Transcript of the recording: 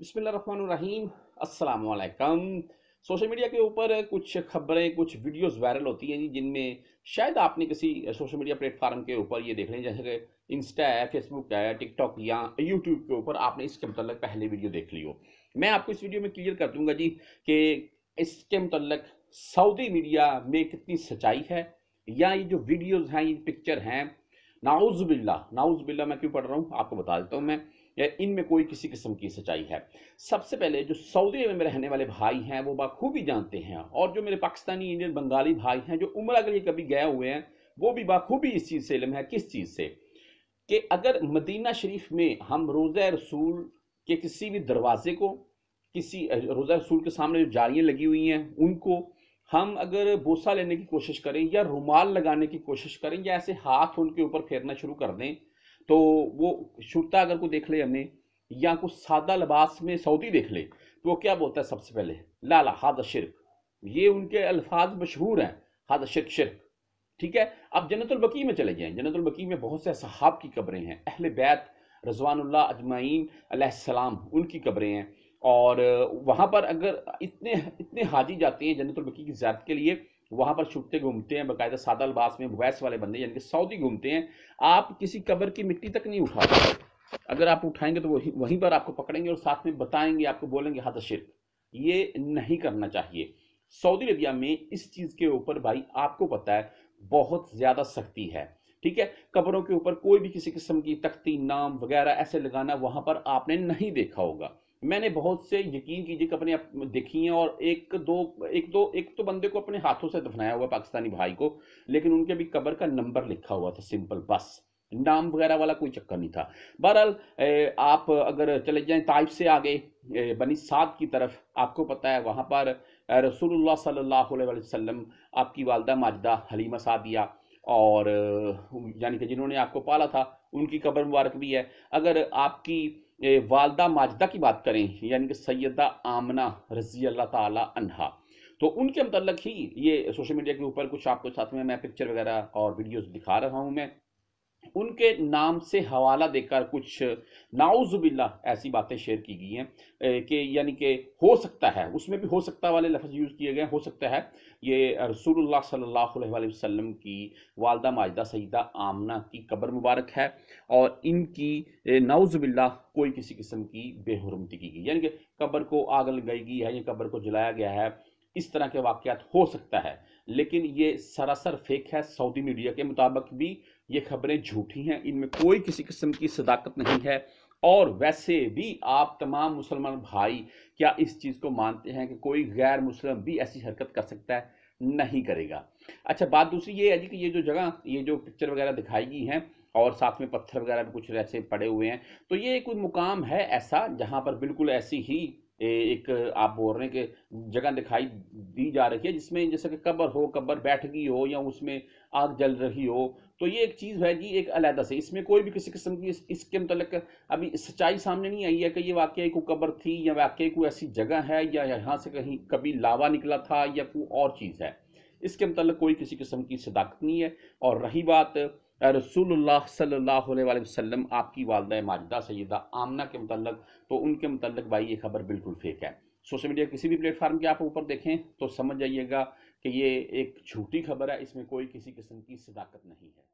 बिसमीम असलकम social media के ऊपर कुछ खबरें कुछ वीडियोस वायरल होती हैं जी जिनमें शायद आपने किसी सोशल मीडिया प्लेटफार्म के ऊपर ये देख लें जैसे कि इंस्टा है फेसबुक है टिकटॉक या यूट्यूब के ऊपर आपने इसके मतलब पहले वीडियो देख ली हो मैं आपको इस वीडियो में क्लियर कर दूंगा जी कि इसके मतलब सऊदी मीडिया में कितनी सच्चाई है या ये जो वीडियोज़ हैं ये पिक्चर हैं नाउज़ बिल्ला नाउज़ बिल्ला मैं क्यों पढ़ रहा हूँ आपको बता देता हूँ मैं या इनमें कोई किसी किस्म की सच्चाई है सबसे पहले जो सऊदी अरब में रहने वाले भाई हैं वो बाखूबी जानते हैं और जो मेरे पाकिस्तानी इंडियन बंगाली भाई हैं जो उम्र के लिए कभी गए हुए हैं वो भी बाखूबी इस चीज़ से इलम है किस चीज़ से कि अगर मदीना शरीफ में हम रोज़ रसूल के किसी भी दरवाजे को किसी रोज़ा रसूल के सामने जो जालियाँ लगी हुई हैं उनको हम अगर बोसा लेने की कोशिश करें या रुमाल लगाने की कोशिश करें या ऐसे हाथ उनके ऊपर फेरना शुरू कर दें तो वो शुरता अगर को देख ले हमने या कुछ सादा लिबास में सऊदी देख ले तो वो क्या बोलता है सबसे पहले लाला हाद शिरक ये उनके अल्फाज मशहूर हैं हाद शिरक शिरक ठीक है अब जन्नतुलबकी में चले जाएँ जन्नतुलबकी में बहुत से सहाब की कब्रें हैं अहल बैत रजवानुल्ला अजमाइन सलाम उनकी कब्रें हैं और वहाँ पर अगर इतने इतने हाजी जाते हैं जन्नतुलबकी की ज्यारत के लिए वहाँ पर छुपते घूमते हैं बाकायदा सादल बास में वैस वाले बंदे यानी कि सऊदी घूमते हैं आप किसी कबर की मिट्टी तक नहीं उठा सकते अगर आप उठाएंगे तो वहीं वहीं पर आपको पकड़ेंगे और साथ में बताएंगे आपको बोलेंगे हाथ शिरक ये नहीं करना चाहिए सऊदी अरबिया में इस चीज़ के ऊपर भाई आपको पता है बहुत ज़्यादा सख्ती है ठीक है कबरों के ऊपर कोई भी किसी किस्म की तख्ती नाम वगैरह ऐसे लगाना वहाँ पर आपने नहीं देखा होगा मैंने बहुत से यकीन कीजिए कि अपने देखी हैं और एक दो एक दो एक तो बंदे को अपने हाथों से दफनाया हुआ पाकिस्तानी भाई को लेकिन उनके भी कबर का नंबर लिखा हुआ था सिंपल बस नाम वगैरह वाला कोई चक्कर नहीं था बहरहाल आप अगर चले जाएं ताइफ से आगे बनी साद की तरफ आपको पता है वहाँ पर रसूलुल्लाह सल्लल्लाहु अलैहि वसल्लम आपकी वालदा माजदा हलीमा सादिया और यानी कि जिन्होंने आपको पाला था उनकी कब्र मुबारक भी है अगर आपकी वालदा माजदा की बात करें यानी कि सैदा आमना रजी अल्लाह तन्हा तो उनके मतलब ही ये सोशल मीडिया के ऊपर कुछ आपको साथ में मैं पिक्चर वगैरह और वीडियोस दिखा रहा हूँ मैं उनके नाम से हवाला देकर कुछ नाउजुबिल्ला ऐसी बातें शेयर की गई हैं कि यानी कि हो सकता है उसमें भी हो सकता वाले लफ्ज़ यूज़ किए गए हो सकता है ये रसूलुल्लाह सल्लल्लाहु अलैहि वसल्लम की वालदा माजदा सईदा आमना की कब्र मुबारक है और इनकी नाउजुबिल्ला कोई किसी किस्म की बेहरमती की गई यानी कि कब्र को आग लगाई है या कब्र को जलाया गया है इस तरह के वाक़ हो सकता है लेकिन ये सरासर फेक है सऊदी मीडिया के मुताबिक भी ये खबरें झूठी हैं इनमें कोई किसी किस्म की सदाकत नहीं है और वैसे भी आप तमाम मुसलमान भाई क्या इस चीज़ को मानते हैं कि कोई गैर मुस्लिम भी ऐसी हरकत कर सकता है नहीं करेगा अच्छा बात दूसरी ये है जी कि ये जो जगह ये जो पिक्चर वगैरह दिखाई गई हैं और साथ में पत्थर वगैरह भी कुछ ऐसे पड़े हुए हैं तो ये कोई मुकाम है ऐसा जहाँ पर बिल्कुल ऐसी ही एक आप बोल रहे हैं कि जगह दिखाई दी जा रही है जिसमें जैसे कि कब्र हो कब्र बैठ गई हो या उसमें आग जल रही हो तो ये एक चीज़ है जी एक अलहदा से इसमें कोई भी किसी किस्म की इसके मतलब अभी सच्चाई सामने नहीं आई है कि ये वाकई को कब्र थी या वाकई को ऐसी जगह है या यहाँ से कहीं कभी लावा निकला था या कोई और चीज़ है इसके मतलब कोई किसी किस्म की सदाकत नहीं है और रही बात रसूलुल्लाह सल्लल्लाहु अलैहि वसल्लम आपकी वालदा माजदा सैदा आमना के मतलब तो उनके मतलब भाई ये खबर बिल्कुल फेक है सोशल मीडिया किसी भी प्लेटफार्म के आप ऊपर देखें तो समझ जाइएगा कि ये एक झूठी खबर है इसमें कोई किसी किस्म की सदाकत नहीं है